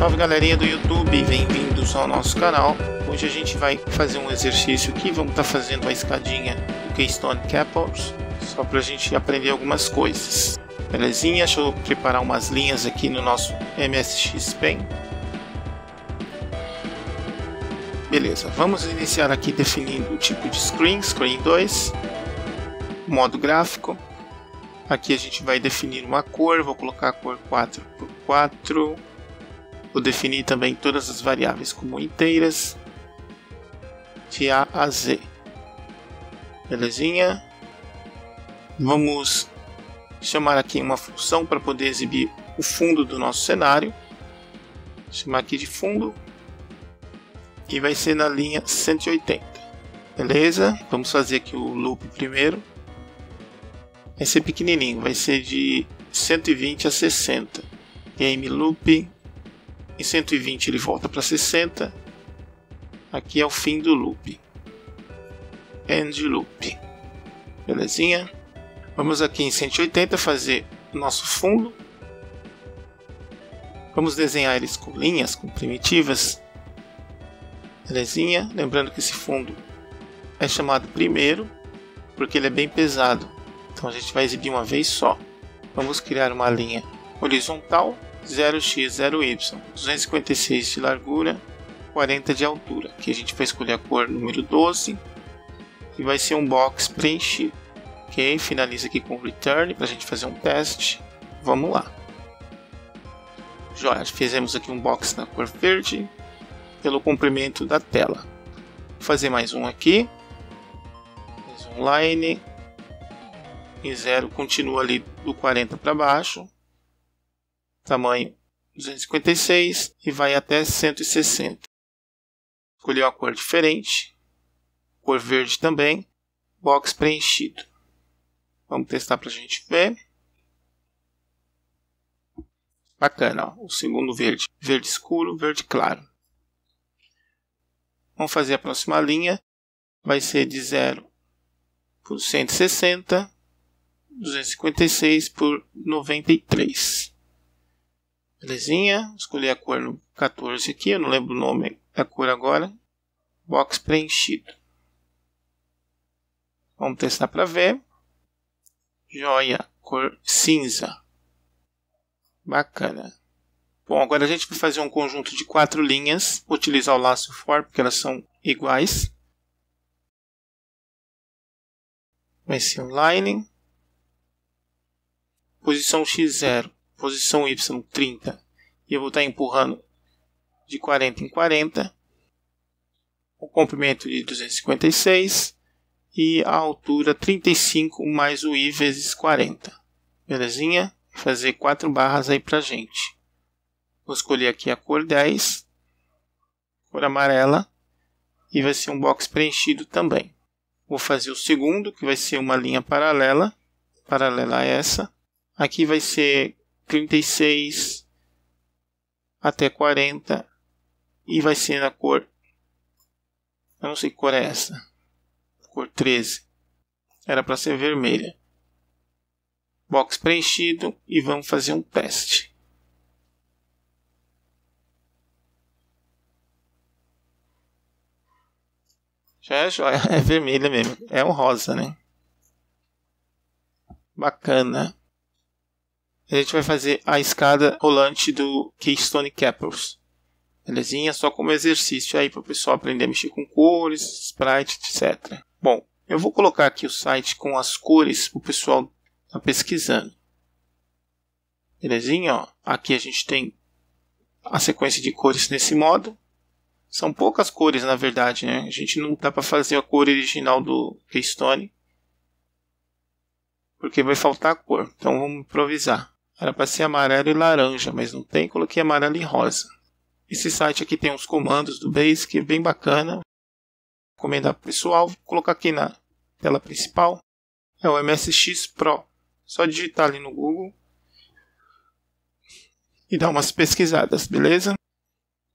Salve galerinha do YouTube, bem-vindos ao nosso canal. Hoje a gente vai fazer um exercício aqui, vamos estar tá fazendo a escadinha do Keystone Capels, só para a gente aprender algumas coisas. Belezinha? Deixa eu preparar umas linhas aqui no nosso MSX Pen. Beleza, vamos iniciar aqui definindo o tipo de screen, screen 2, modo gráfico. Aqui a gente vai definir uma cor, vou colocar a cor 4x4, Vou definir também todas as variáveis como inteiras de A a Z. Belezinha? Vamos chamar aqui uma função para poder exibir o fundo do nosso cenário. Vou chamar aqui de fundo. E vai ser na linha 180. Beleza? Vamos fazer aqui o loop primeiro. Vai ser pequenininho, vai ser de 120 a 60. Game loop em 120 ele volta para 60. Aqui é o fim do loop. End loop. Belezinha? Vamos aqui em 180 fazer o nosso fundo. Vamos desenhar eles com linhas, com primitivas. Belezinha? Lembrando que esse fundo é chamado primeiro, porque ele é bem pesado. Então a gente vai exibir uma vez só. Vamos criar uma linha horizontal 0x, 0y, 256 de largura, 40 de altura. Aqui a gente vai escolher a cor número 12 e vai ser um box preenchido. Ok, finaliza aqui com return para a gente fazer um teste. Vamos lá. Joia, fizemos aqui um box na cor verde pelo comprimento da tela. Vou fazer mais um aqui. Mais um line. E zero continua ali do 40 para baixo tamanho 256 e vai até 160. Escolhi uma cor diferente, cor verde também, box preenchido. Vamos testar para a gente ver. Bacana, ó, o segundo verde, verde escuro, verde claro. Vamos fazer a próxima linha, vai ser de 0 por 160, 256 por 93. Belezinha, escolhi a cor no 14 aqui, eu não lembro o nome da cor agora. Box preenchido. Vamos testar para ver. Joia, cor cinza. Bacana. Bom, agora a gente vai fazer um conjunto de quatro linhas, utilizar o laço for, porque elas são iguais. Vai ser um lining. Posição x0 posição Y 30 e eu vou estar tá empurrando de 40 em 40, o comprimento de 256 e a altura 35 mais o i vezes 40. Belezinha? Vou fazer quatro barras aí pra gente. Vou escolher aqui a cor 10, cor amarela e vai ser um box preenchido também. Vou fazer o segundo, que vai ser uma linha paralela, paralela a essa. Aqui vai ser 36 até 40 e vai ser na cor. Eu não sei que cor é essa. Cor 13. Era para ser vermelha. Box preenchido e vamos fazer um teste. Já é joia, é vermelha mesmo. É um rosa, né? Bacana. A gente vai fazer a escada rolante do Keystone Capers, Belezinha? Só como exercício aí para o pessoal aprender a mexer com cores, sprite, etc. Bom, eu vou colocar aqui o site com as cores para o pessoal estar tá pesquisando. Belezinha? Ó, aqui a gente tem a sequência de cores nesse modo. São poucas cores, na verdade, né? A gente não dá para fazer a cor original do Keystone. Porque vai faltar cor. Então vamos improvisar. Era para ser amarelo e laranja, mas não tem, coloquei amarelo e rosa. Esse site aqui tem uns comandos do Basic bem bacana. Recomendar para o pessoal, vou colocar aqui na tela principal. É o MSX Pro. Só digitar ali no Google e dar umas pesquisadas, beleza?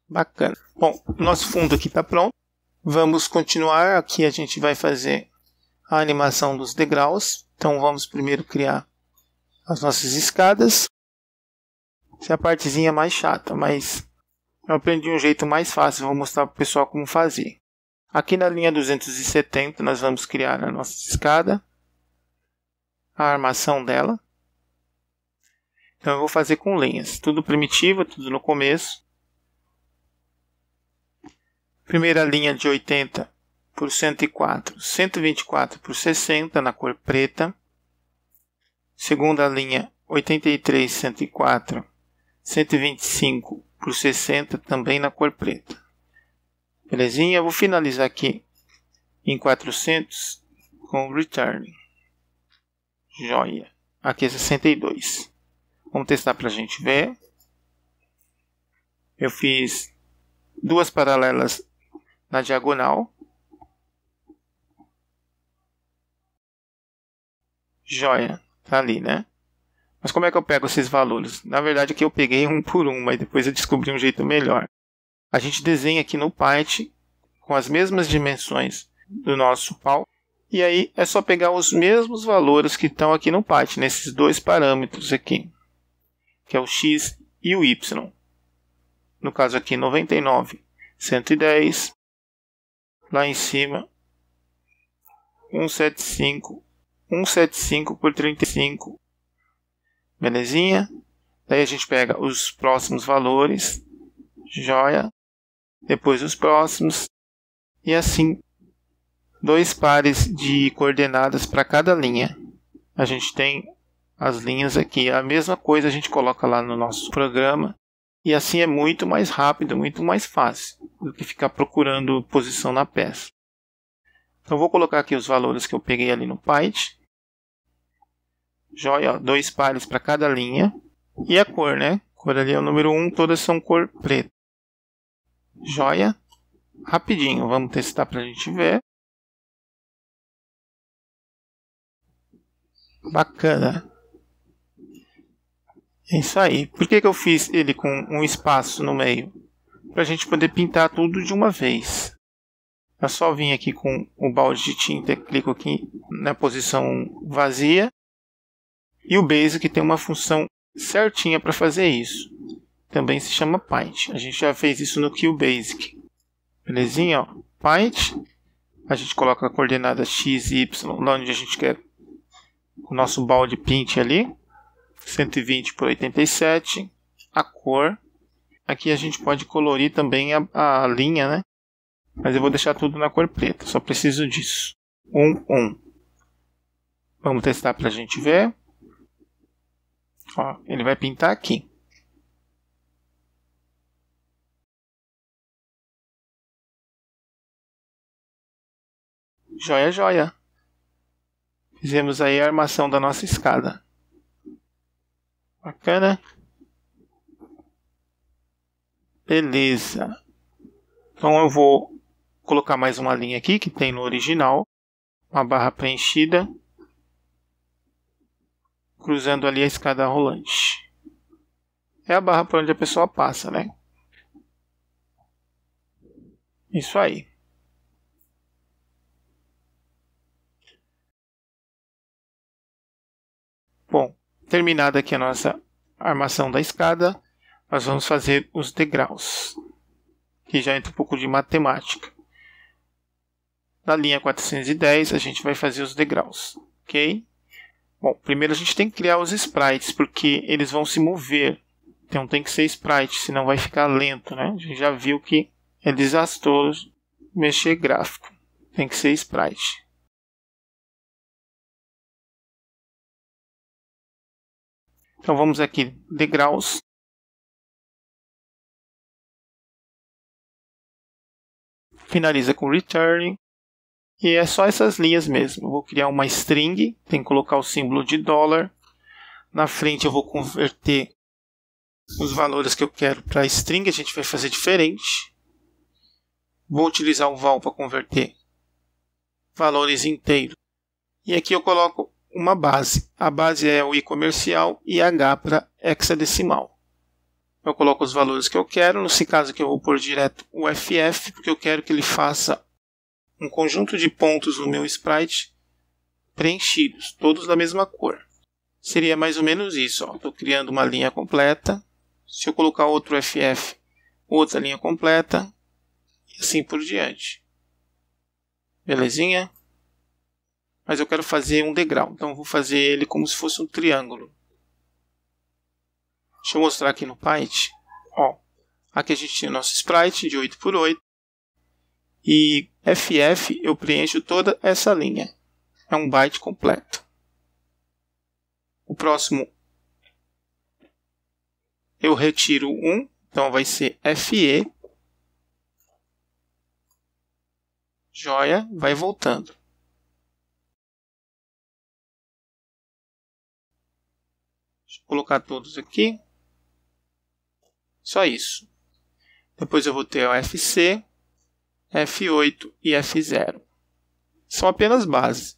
Bacana. Bom, nosso fundo aqui está pronto. Vamos continuar. Aqui a gente vai fazer a animação dos degraus. Então vamos primeiro criar as nossas escadas. Essa é a partezinha mais chata, mas eu aprendi um jeito mais fácil, vou mostrar para o pessoal como fazer. Aqui na linha 270 nós vamos criar a nossa escada, a armação dela. Então eu vou fazer com linhas, tudo primitivo, tudo no começo. Primeira linha de 80 por 104, 124 por 60 na cor preta. Segunda linha 83, 104, 125 por 60 também na cor preta. Belezinha? Vou finalizar aqui em 400 com return. Joia. Aqui é 62. Vamos testar para a gente ver. Eu fiz duas paralelas na diagonal. Joia. Tá ali, né? Mas como é que eu pego esses valores? Na verdade, aqui eu peguei um por um, mas depois eu descobri um jeito melhor. A gente desenha aqui no Python com as mesmas dimensões do nosso pau. E aí é só pegar os mesmos valores que estão aqui no Python, nesses dois parâmetros aqui, que é o x e o y. No caso aqui 99, 110. Lá em cima 175 175 por 35. Belezinha? Daí a gente pega os próximos valores, joia, depois os próximos, e assim, dois pares de coordenadas para cada linha. A gente tem as linhas aqui, a mesma coisa a gente coloca lá no nosso programa, e assim é muito mais rápido, muito mais fácil do que ficar procurando posição na peça. Então vou colocar aqui os valores que eu peguei ali no Python joia, dois pares para cada linha. E a cor, né? A cor ali é o número 1, um, todas são cor preta. Joia. Rapidinho, vamos testar para a gente ver. Bacana. É isso aí. Por que, que eu fiz ele com um espaço no meio? Para a gente poder pintar tudo de uma vez. É só vir aqui com o balde de tinta, clico aqui na posição vazia e o Basic tem uma função certinha para fazer isso. Também se chama Paint. A gente já fez isso no QBasic Belezinha? Ó. Paint. A gente coloca a coordenada x e y lá onde a gente quer o nosso balde pint ali. 120 por 87. A cor. Aqui a gente pode colorir também a, a linha, né? Mas eu vou deixar tudo na cor preta. Só preciso disso. 1, 1. Vamos testar para a gente ver. Ó, ele vai pintar aqui. Joia, joia. Fizemos aí a armação da nossa escada. Bacana. Beleza. Então eu vou colocar mais uma linha aqui que tem no original. Uma barra preenchida cruzando ali a escada rolante. É a barra por onde a pessoa passa, né? Isso aí. Bom, terminada aqui a nossa armação da escada, nós vamos fazer os degraus, que já entra um pouco de matemática. Na linha 410, a gente vai fazer os degraus, ok? Bom, primeiro a gente tem que criar os sprites, porque eles vão se mover. Então tem que ser sprite, senão vai ficar lento, né? A gente já viu que é desastroso mexer gráfico. Tem que ser sprite. Então vamos aqui, degraus. Finaliza com return. E é só essas linhas mesmo. Eu vou criar uma string, tem que colocar o símbolo de dólar. Na frente eu vou converter os valores que eu quero para string, a gente vai fazer diferente. Vou utilizar o val para converter valores inteiros. E aqui eu coloco uma base. A base é o i comercial e h para hexadecimal. Eu coloco os valores que eu quero, nesse caso aqui eu vou pôr direto o ff, porque eu quero que ele faça um conjunto de pontos no meu sprite preenchidos, todos da mesma cor. Seria mais ou menos isso. Estou criando uma linha completa. Se eu colocar outro FF, outra linha completa. E assim por diante. Belezinha? Mas eu quero fazer um degrau. Então vou fazer ele como se fosse um triângulo. Deixa eu mostrar aqui no Paint Ó, aqui a gente tem o nosso sprite de 8 por 8 E FF eu preencho toda essa linha. É um byte completo. O próximo eu retiro 1, então vai ser FE. Joia, vai voltando. Deixa eu colocar todos aqui. Só isso. Depois eu vou ter o FC, F8 e F0. São apenas bases.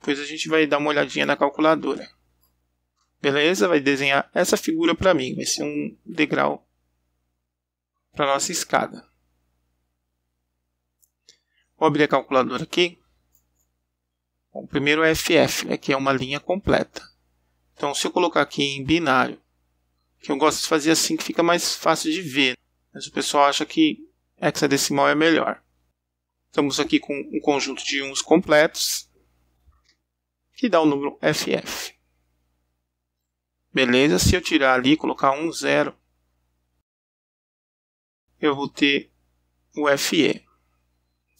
Pois a gente vai dar uma olhadinha na calculadora. Beleza? Vai desenhar essa figura para mim. Vai ser um degrau para nossa escada. Vou abrir a calculadora aqui. Bom, primeiro é FF, né, que é uma linha completa. Então, se eu colocar aqui em binário, que eu gosto de fazer assim que fica mais fácil de ver. Né, mas o pessoal acha que hexadecimal é melhor. Estamos aqui com um conjunto de uns completos, que dá o número FF. Beleza? Se eu tirar ali e colocar um zero, eu vou ter o FE.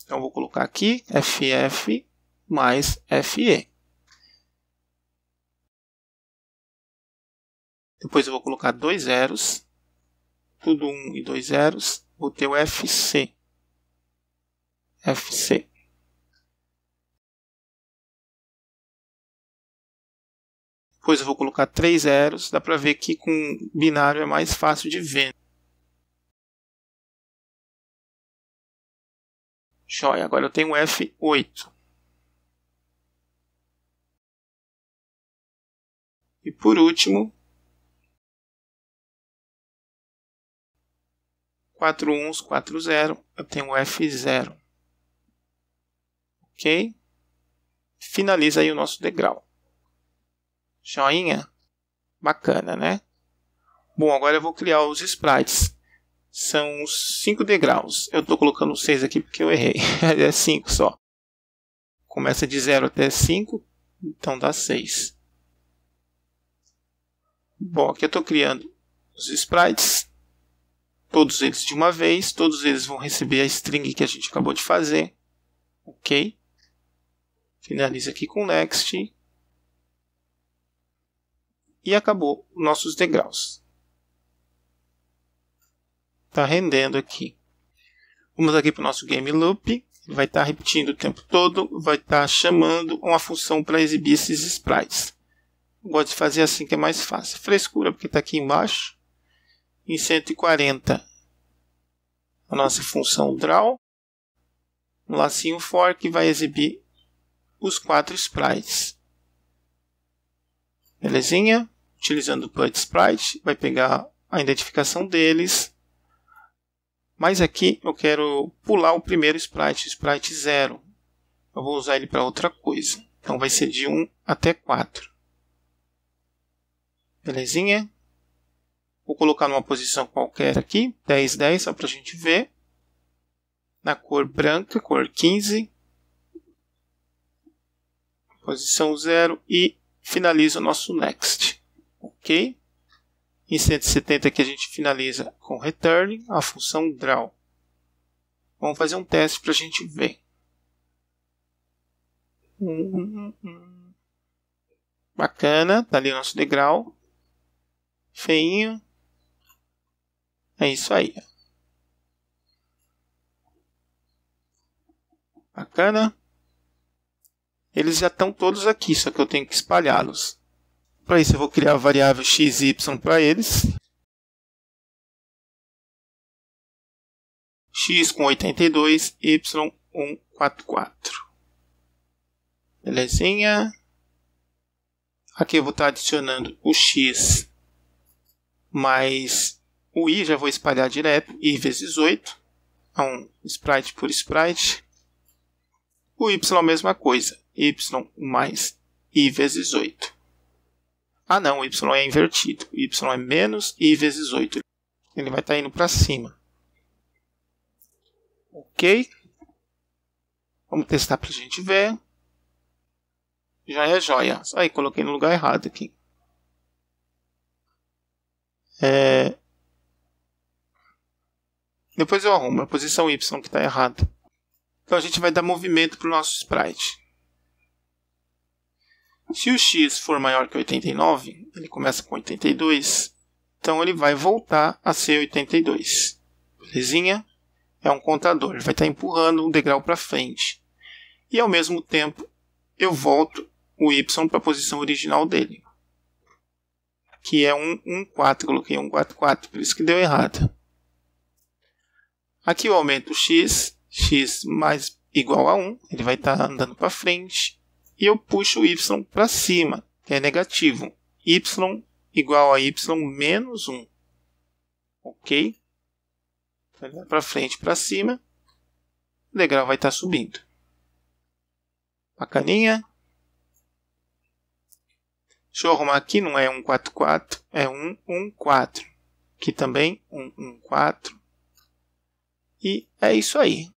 Então, vou colocar aqui FF mais FE. Depois eu vou colocar dois zeros, tudo um e dois zeros, o teu FC. FC. Depois eu vou colocar três zeros. Dá para ver que com binário é mais fácil de ver. Joia, agora eu tenho F8. E por último, 4, 4, 1, 0, eu tenho o F0. Ok? Finaliza aí o nosso degrau. Joinha? Bacana, né? Bom, agora eu vou criar os sprites. São os 5 degraus. Eu estou colocando 6 aqui porque eu errei. é 5 só. Começa de 0 até 5, então dá 6. Bom, aqui eu estou criando os sprites todos eles de uma vez, todos eles vão receber a string que a gente acabou de fazer, ok? Finaliza aqui com next e acabou nossos degraus. Está rendendo aqui. Vamos aqui para o nosso game loop. Vai estar tá repetindo o tempo todo, vai estar tá chamando uma função para exibir esses sprites. gosto de fazer assim que é mais fácil. Frescura, porque está aqui embaixo e 140. A nossa função draw, um lacinho for que vai exibir os quatro sprites. Belezinha? Utilizando o put sprite, vai pegar a identificação deles. Mas aqui eu quero pular o primeiro sprite, o sprite 0. Eu vou usar ele para outra coisa. Então vai ser de 1 até 4. Belezinha? Vou colocar numa posição qualquer aqui, 10, 10, só para a gente ver. Na cor branca, cor 15. Posição 0 e finaliza o nosso next. Ok? Em 170 que a gente finaliza com return, a função draw. Vamos fazer um teste para a gente ver. Bacana, tá ali o nosso degrau. Feinho. É isso aí. Bacana? Eles já estão todos aqui, só que eu tenho que espalhá-los. Para isso eu vou criar a variável x e y para eles. x com 82, y 144. Belezinha? Aqui eu vou estar tá adicionando o x mais o i já vou espalhar direto, i vezes 8, é um sprite por sprite. O y é a mesma coisa, y mais i vezes 8. Ah não, o y é invertido, o y é menos i vezes 8. Ele vai estar tá indo para cima. Ok. Vamos testar para a gente ver. Já é joia. Aí, coloquei no lugar errado aqui. É, depois eu arrumo, a posição Y que está errada. Então a gente vai dar movimento para o nosso sprite. Se o x for maior que 89, ele começa com 82, então ele vai voltar a ser 82. Belezinha? É um contador, ele vai estar tá empurrando um degrau para frente. E ao mesmo tempo, eu volto o y para a posição original dele, que é 114, coloquei 144, por isso que deu errado. Aqui eu aumento o x, x mais igual a 1, ele vai estar tá andando para frente. E eu puxo o y para cima, que é negativo. y igual a y menos 1. Ok? Então para frente para cima. O degrau vai estar tá subindo. Bacaninha? Deixa eu arrumar aqui, não é 144, é 114, Aqui também 114. E é isso aí.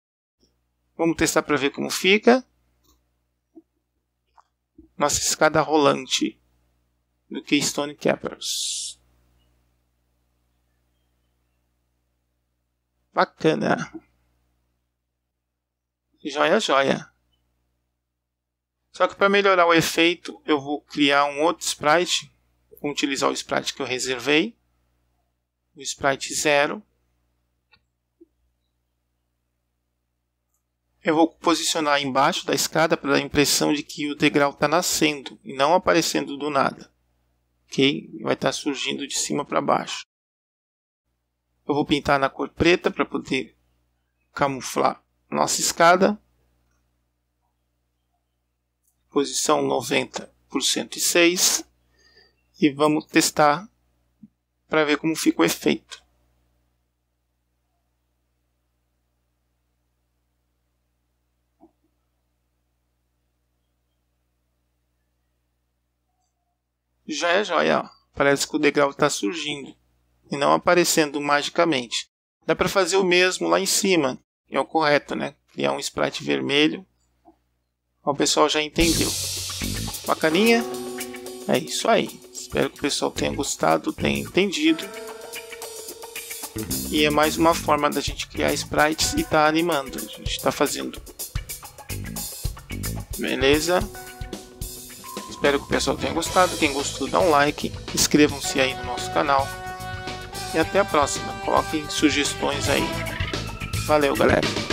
Vamos testar para ver como fica. Nossa escada rolante do Keystone Cappers. Bacana. Joia, joia. Só que para melhorar o efeito, eu vou criar um outro sprite. Vou utilizar o sprite que eu reservei. O sprite 0 eu vou posicionar embaixo da escada para dar a impressão de que o degrau está nascendo e não aparecendo do nada. Ok? Vai estar tá surgindo de cima para baixo. Eu vou pintar na cor preta para poder camuflar nossa escada. Posição 90 por 106. E vamos testar para ver como fica o efeito. já é joia. Parece que o degrau está surgindo e não aparecendo magicamente. Dá para fazer o mesmo lá em cima, é o correto, né? Criar um sprite vermelho. o pessoal já entendeu. Bacaninha? É isso aí. Espero que o pessoal tenha gostado, tenha entendido. E é mais uma forma da gente criar sprites e tá animando. A gente está fazendo. Beleza? Espero que o pessoal tenha gostado. Quem gostou, dá um like. Inscrevam-se aí no nosso canal. E até a próxima. Coloquem sugestões aí. Valeu, galera.